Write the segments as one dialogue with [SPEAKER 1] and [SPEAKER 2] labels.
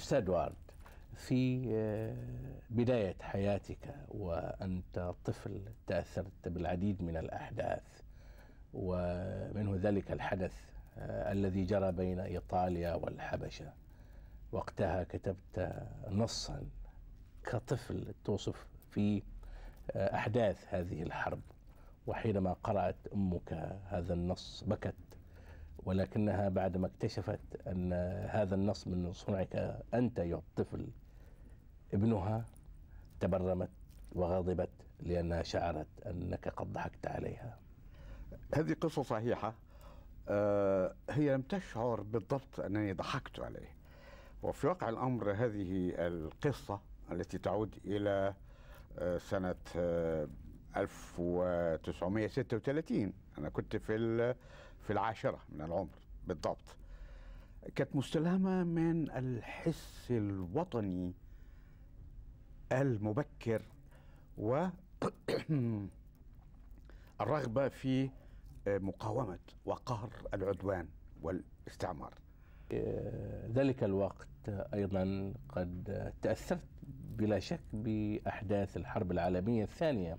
[SPEAKER 1] الأستاذ وارد في آه، بداية حياتك وأنت طفل تأثرت بالعديد من الأحداث ومنه ذلك الحدث آه، الذي جرى بين إيطاليا والحبشة وقتها كتبت نصا كطفل توصف فيه آه، أحداث هذه الحرب وحينما قرأت أمك هذا النص بكت ولكنها بعدما اكتشفت أن هذا النص من صنعك أنت يا الطفل ابنها تبرمت وغضبت لأنها شعرت أنك قد ضحكت عليها هذه قصة صحيحة آه، هي لم تشعر بالضبط أنني ضحكت عليه
[SPEAKER 2] وفي واقع الأمر هذه القصة التي تعود إلى آه، سنة آه، 1936 انا كنت في في العاشره من العمر بالضبط كانت مستلهمه من الحس الوطني المبكر و الرغبه في آه، مقاومه وقهر العدوان والاستعمار
[SPEAKER 1] آه، ذلك الوقت ايضا قد تاثرت بلا شك باحداث الحرب العالميه الثانيه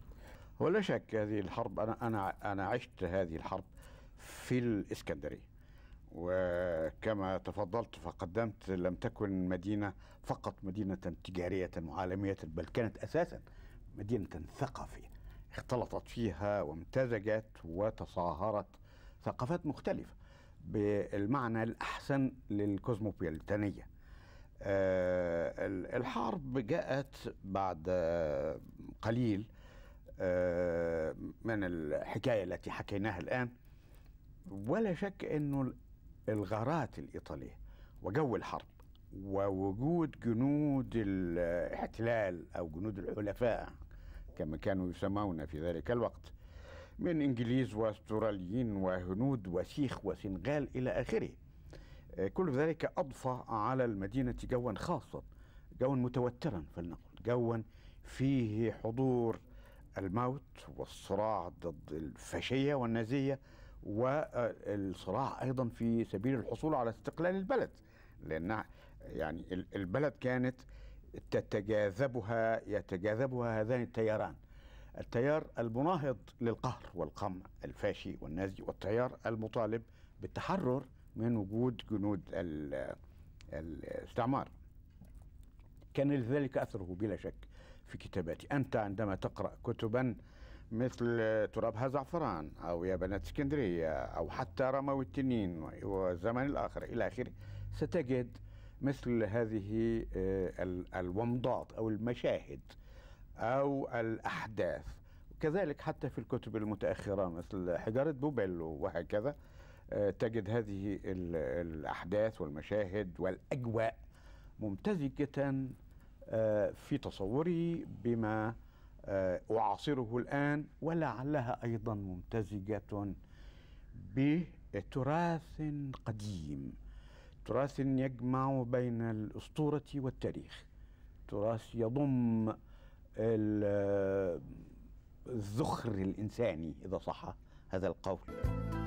[SPEAKER 1] ولا شك هذه الحرب انا انا انا عشت هذه الحرب
[SPEAKER 2] في الاسكندريه وكما تفضلت فقدمت لم تكن مدينه فقط مدينه تجاريه وعالميه بل كانت اساسا مدينه ثقافيه اختلطت فيها وامتزجت وتصاهرت ثقافات مختلفه بالمعنى الاحسن للكوزموبوليتانيه آه، الحرب جاءت بعد قليل آه، من الحكاية التي حكيناها الآن ولا شك أنه الغارات الإيطالية وجو الحرب ووجود جنود الاحتلال أو جنود الحلفاء كما كانوا يسمون في ذلك الوقت من إنجليز وأستراليين وهنود وسيخ وسنغال إلى آخره آه، كل ذلك أضفى على المدينة جوا خاصا جوا متوترا فلنقل جوا فيه حضور الموت والصراع ضد الفاشية والنازية والصراع أيضا في سبيل الحصول على استقلال البلد لأن يعني البلد كانت تتجاذبها يتجاذبها هذان التياران التيار المناهض للقهر والقمع الفاشي والنازي والتيار المطالب بالتحرر من وجود جنود الاستعمار كان لذلك أثره بلا شك في كتاباتي أنت عندما تقرأ كتبا مثل ترابها زعفران أو يا بنات اسكندرية أو حتى رموي التنين والزمن الآخر إلى آخره ستجد مثل هذه آه، الومضات أو المشاهد أو الأحداث كذلك حتى في الكتب المتأخرة مثل حجارة بوبيل وهكذا آه، تجد هذه الأحداث والمشاهد والأجواء ممتزجة آه، في تصوري بما آه، أعاصره الآن ولعلها أيضا ممتزجة بتراث قديم تراث يجمع بين الأسطورة والتاريخ تراث يضم آه، الذخر الإنساني إذا صح هذا القول